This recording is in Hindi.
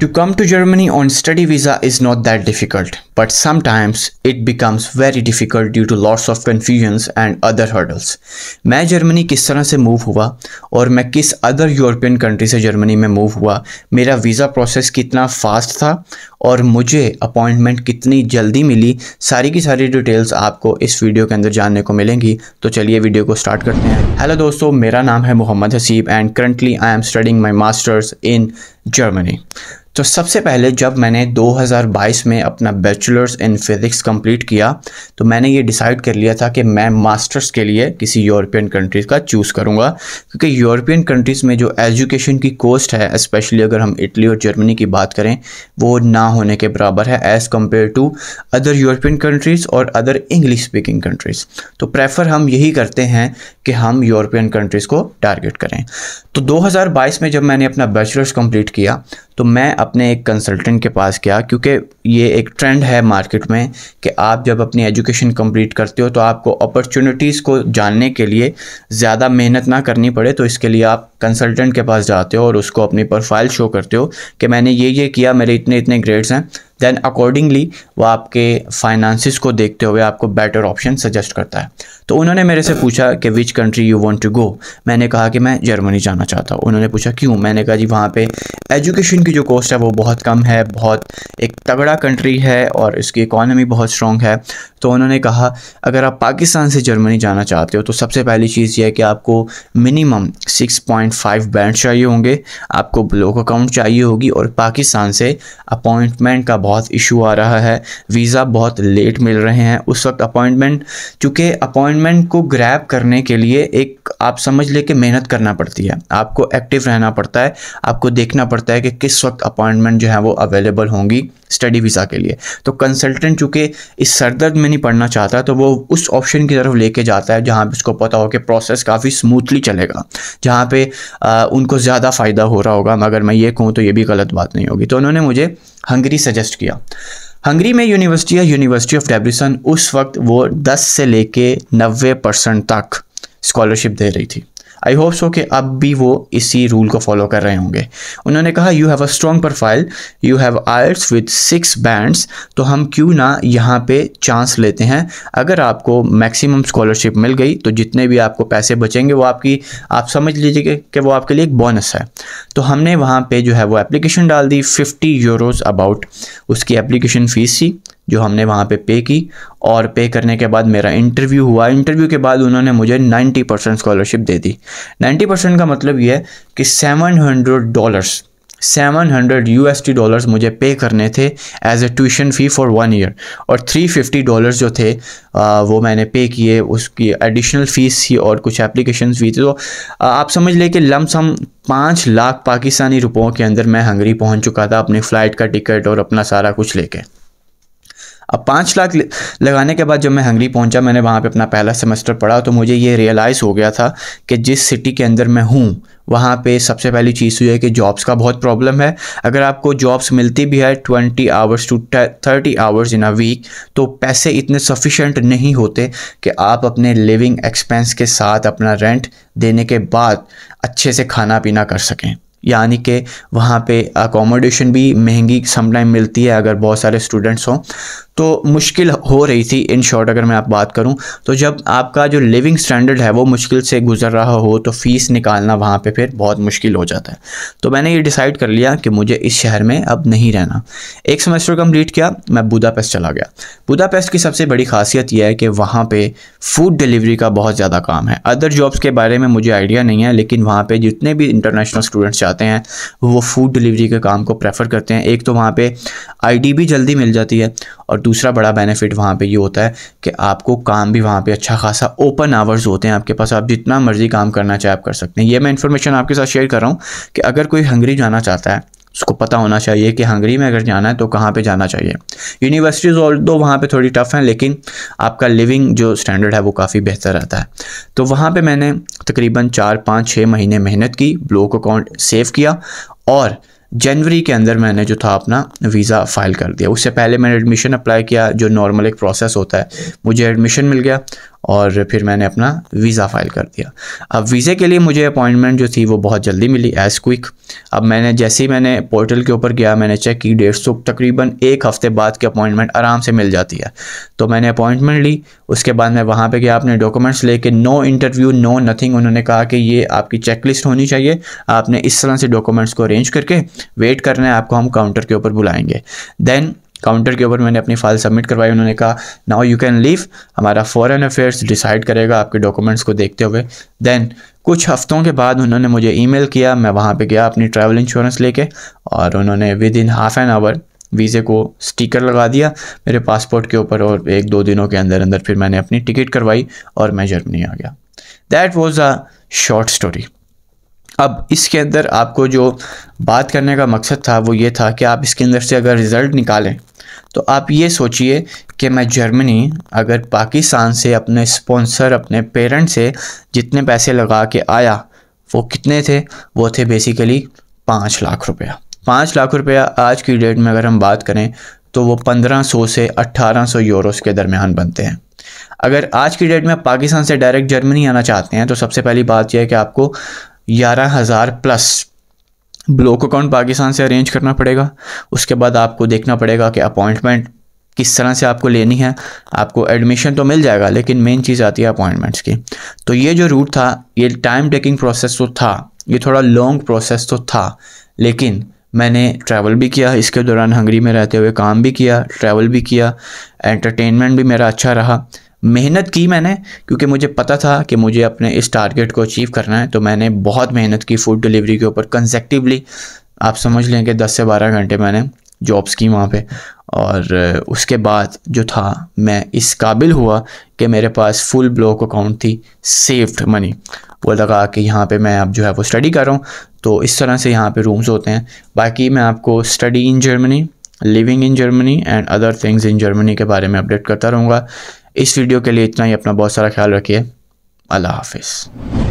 To come to Germany on study visa is not that difficult, but sometimes it becomes very difficult due to lots of confusions and other hurdles. मैं जर्मनी किस तरह से मूव हुआ और मैं किस अदर यूरोपियन कंट्री से जर्मनी में मूव हुआ मेरा वीज़ा प्रोसेस कितना फास्ट था और मुझे अपॉइंटमेंट कितनी जल्दी मिली सारी की सारी डिटेल्स आपको इस वीडियो के अंदर जानने को मिलेंगी तो चलिए वीडियो को स्टार्ट करते हैं हेलो दोस्तों मेरा नाम है Mohammad Haseeb and currently I am studying my masters in Germany तो सबसे पहले जब मैंने 2022 में अपना बैचलर्स इन फिज़िक्स कंप्लीट किया तो मैंने ये डिसाइड कर लिया था कि मैं मास्टर्स के लिए किसी यूरोपियन कंट्रीज़ का चूज़ करूँगा क्योंकि यूरोपियन कंट्रीज़ में जो एजुकेशन की कोस्ट है स्पेशली अगर हम इटली और जर्मनी की बात करें वो ना होने के बराबर है as compare to other European countries और अदर इंग्लिश स्पीकिंग कंट्रीज़ तो प्रेफर हम यही करते हैं कि हम यूरोपियन कंट्रीज़ को टारगेट करें तो दो में जब मैंने अपना बैचलर्स कंप्लीट किया तो मैं अपने एक कंसल्टेंट के पास गया क्योंकि ये एक ट्रेंड है मार्केट में कि आप जब अपनी एजुकेशन कंप्लीट करते हो तो आपको अपॉर्चुनिटीज़ को जानने के लिए ज़्यादा मेहनत ना करनी पड़े तो इसके लिए आप कंसल्टेंट के पास जाते हो और उसको अपनी प्रोफाइल शो करते हो कि मैंने ये ये किया मेरे इतने इतने ग्रेड्स हैं देन अकॉर्डिंगली वो आपके फाइनेंसिस को देखते हुए आपको बेटर ऑप्शन सजेस्ट करता है तो उन्होंने मेरे से पूछा कि which country you want to go मैंने कहा कि मैं जर्मनी जाना चाहता हूँ उन्होंने पूछा क्यों मैंने कहा जी वहाँ पे एजुकेशन की जो कॉस्ट है वो बहुत कम है बहुत एक तगड़ा कंट्री है और इसकी इकॉनमी बहुत स्ट्रॉन्ग है तो उन्होंने कहा अगर आप पाकिस्तान से जर्मनी जाना चाहते हो तो सबसे पहली चीज़ यह है कि आपको minimum six point five band चाहिए होंगे आपको ब्लॉक अकाउंट चाहिए होगी और पाकिस्तान से अपॉइंटमेंट का बहुत इशू आ रहा है वीज़ा बहुत लेट मिल रहे हैं उस वक्त अपॉइंटमेंट चूँकि अपॉइंटमेंट को ग्रैब करने के लिए एक आप समझ ले कि मेहनत करना पड़ती है आपको एक्टिव रहना पड़ता है आपको देखना पड़ता है कि किस वक्त अपॉइंटमेंट जो है वो अवेलेबल होंगी स्टडी वीज़ा के लिए तो कंसल्टेंट चूँकि इस सरदर्द में नहीं पढ़ना चाहता तो वो उस ऑप्शन की तरफ लेके जाता है जहाँ पे उसको पता हो कि प्रोसेस काफ़ी स्मूथली चलेगा जहाँ पे आ, उनको ज़्यादा फ़ायदा हो रहा होगा मगर मैं ये कहूँ तो ये भी गलत बात नहीं होगी तो उन्होंने मुझे हंगरी सजेस्ट किया हंगरी में यूनिवर्सिटी है यूनिवर्सिटी ऑफ डेब्रिसन उस वक्त वो दस से ले कर नबे परसेंट तक स्कॉलरशिप दे रही थी आई होप सो कि अब भी वो इसी रूल को फॉलो कर रहे होंगे उन्होंने कहा you have a strong profile you have IELTS with six bands तो हम क्यों ना यहाँ पे चांस लेते हैं अगर आपको मैक्सिमम स्कॉलरशिप मिल गई तो जितने भी आपको पैसे बचेंगे वो आपकी आप समझ लीजिए कि वो आपके लिए एक बोनस है तो हमने वहाँ पे जो है वो एप्लीकेशन डाल दी फिफ्टी यूरोज़ अबाउट उसकी एप्लीकेशन फ़ीस थी जो हमने वहाँ पे पे की और पे करने के बाद मेरा इंटरव्यू हुआ इंटरव्यू के बाद उन्होंने मुझे 90 परसेंट स्कॉलरशिप दे दी 90 परसेंट का मतलब ये है कि 700 डॉलर्स 700 टी डॉलर्स मुझे पे करने थे as a tuition fee for one year और 350 डॉलर्स जो थे आ, वो मैंने पे किए उसकी एडिशनल फ़ीस थी और कुछ एप्लीकेशन भी थी तो आ, आप समझ लें कि लमसम पाँच लाख पाकिस्तानी रुपयों के अंदर मैं हंगरी पहुंच चुका था अपनी फ़्लाइट का टिकट और अपना सारा कुछ लेके अब पाँच लाख लगाने के बाद जब मैं हंगरी पहुंचा मैंने वहाँ पे अपना पहला सेमेस्टर पढ़ा तो मुझे ये रियलाइज़ हो गया था कि जिस सिटी के अंदर मैं हूँ वहाँ पे सबसे पहली चीज़ हुई तो है कि जॉब्स का बहुत प्रॉब्लम है अगर आपको जॉब्स मिलती भी है twenty hours to thirty hours in a week तो पैसे इतने सफिशेंट नहीं होते कि आप अपने लिविंग एक्सपेंस के साथ अपना रेंट देने के बाद अच्छे से खाना पीना कर सकें यानी कि वहाँ पे अकोमोडेशन भी महंगी समटाइम मिलती है अगर बहुत सारे स्टूडेंट्स हों तो मुश्किल हो रही थी इन शॉर्ट अगर मैं आप बात करूँ तो जब आपका जो लिविंग स्टैंडर्ड है वो मुश्किल से गुजर रहा हो तो फ़ीस निकालना वहाँ पे फिर बहुत मुश्किल हो जाता है तो मैंने ये डिसाइड कर लिया कि मुझे इस शहर में अब नहीं रहना एक सेमेस्टर कम्प्लीट किया मैं बुदापेस्ट चला गया बुदापेस्ट की सबसे बड़ी खासियत यह है कि वहाँ पर फूड डिलीवरी का बहुत ज़्यादा काम है अदर जॉब्स के बारे में मुझे आइडिया नहीं है लेकिन वहाँ पर जितने भी इंटरनेशनल स्टूडेंट्स जाते जाते हैं वो फ़ूड डिलीवरी के काम को प्रेफर करते हैं एक तो वहाँ पे आईडी भी जल्दी मिल जाती है और दूसरा बड़ा बेनिफिट वहाँ पे ये होता है कि आपको काम भी वहाँ पे अच्छा खासा ओपन आवर्स होते हैं आपके पास आप जितना मर्ज़ी काम करना चाहे आप कर सकते हैं ये मैं इन्फॉर्मेशन आपके साथ शेयर कर रहा हूँ कि अगर कोई हंगरी जाना चाहता है उसको पता होना चाहिए कि हंगरी में अगर जाना है तो कहाँ पे जाना चाहिए यूनिवर्सिटीज़ और दो वहाँ पे थोड़ी टफ़ हैं लेकिन आपका लिविंग जो स्टैंडर्ड है वो काफ़ी बेहतर रहता है तो वहाँ पे मैंने तकरीबन चार पाँच छः महीने मेहनत की ब्लॉक अकाउंट सेव किया और जनवरी के अंदर मैंने जो था अपना वीज़ा फ़ाइल कर दिया उससे पहले मैंने एडमिशन अप्लाई किया जो नॉर्मल एक प्रोसेस होता है मुझे एडमिशन मिल गया और फिर मैंने अपना वीज़ा फ़ाइल कर दिया अब वीज़े के लिए मुझे अपॉइंटमेंट जो थी वो बहुत जल्दी मिली एज़ क्विक अब मैंने जैसे ही मैंने पोर्टल के ऊपर गया मैंने चेक की डेट्स तो तकरीबन एक हफ़्ते बाद की अपॉइंटमेंट आराम से मिल जाती है तो मैंने अपॉइंटमेंट ली उसके बाद मैं वहाँ पर गया अपने डॉक्यूमेंट्स लेके नो इंटरव्यू नो नथिंग उन्होंने कहा कि ये आपकी चेक लिस्ट होनी चाहिए आपने इस तरह से डॉक्यूमेंट्स को अरेंज करके वेट करना है आपको हम काउंटर के ऊपर बुलाएंगे दैन काउंटर के ऊपर मैंने अपनी फाइल सबमिट करवाई उन्होंने कहा नाउ यू कैन लीव हमारा फॉरेन अफेयर्स डिसाइड करेगा आपके डॉक्यूमेंट्स को देखते हुए देन कुछ हफ्तों के बाद उन्होंने मुझे ईमेल किया मैं वहाँ पे गया अपनी ट्रैवल इंश्योरेंस लेके और उन्होंने within half an hour वीज़े को स्टिकर लगा दिया मेरे पासपोर्ट के ऊपर और एक दो दिनों के अंदर अंदर फिर मैंने अपनी टिकट करवाई और मैं जर्मनी आ गया that was a short story अब इसके अंदर आपको जो बात करने का मकसद था वो ये था कि आप इसके अंदर से अगर रिज़ल्ट निकालें तो आप ये सोचिए कि मैं जर्मनी अगर पाकिस्तान से अपने स्पॉन्सर अपने पेरेंट से जितने पैसे लगा के आया वो कितने थे वो थे बेसिकली पाँच लाख रुपया पाँच लाख रुपया आज की डेट में अगर हम बात करें तो वो पंद्रह सौ से अट्ठारह सौ यूरोस के दरमियान बनते हैं अगर आज की डेट में पाकिस्तान से डायरेक्ट जर्मनी आना चाहते हैं तो सबसे पहली बात यह है कि आपको ग्यारह हज़ार प्लस ब्लॉक अकाउंट पाकिस्तान से अरेंज करना पड़ेगा उसके बाद आपको देखना पड़ेगा कि अपॉइंटमेंट किस तरह से आपको लेनी है आपको एडमिशन तो मिल जाएगा लेकिन मेन चीज़ आती है अपॉइंटमेंट्स की तो ये जो रूट था ये टाइम टेकिंग प्रोसेस तो था ये थोड़ा लॉन्ग प्रोसेस तो था लेकिन मैंने ट्रैवल भी किया इसके दौरान हंगरी में रहते हुए काम भी किया ट्रैवल भी किया एंटरटेनमेंट भी मेरा अच्छा रहा मेहनत की मैंने क्योंकि मुझे पता था कि मुझे अपने इस टारगेट को अचीव करना है तो मैंने बहुत मेहनत की फूड डिलीवरी के ऊपर कंजेक्टिवली आप समझ लें कि दस से बारह घंटे मैंने जॉब्स की वहाँ पे और उसके बाद जो था मैं इस काबिल हुआ कि मेरे पास फुल ब्लॉक अकाउंट थी सेफ्ड मनी वो लगा कि यहाँ पे मैं अब जो है वो स्टडी कर रहा हूँ तो इस तरह से यहाँ पे रूम्स होते हैं बाकी मैं आपको study in Germany living in Germany and other things in Germany के बारे में अपडेट करता रहूँगा इस वीडियो के लिए इतना ही अपना बहुत सारा ख्याल रखिए अल्लाह हाफिज़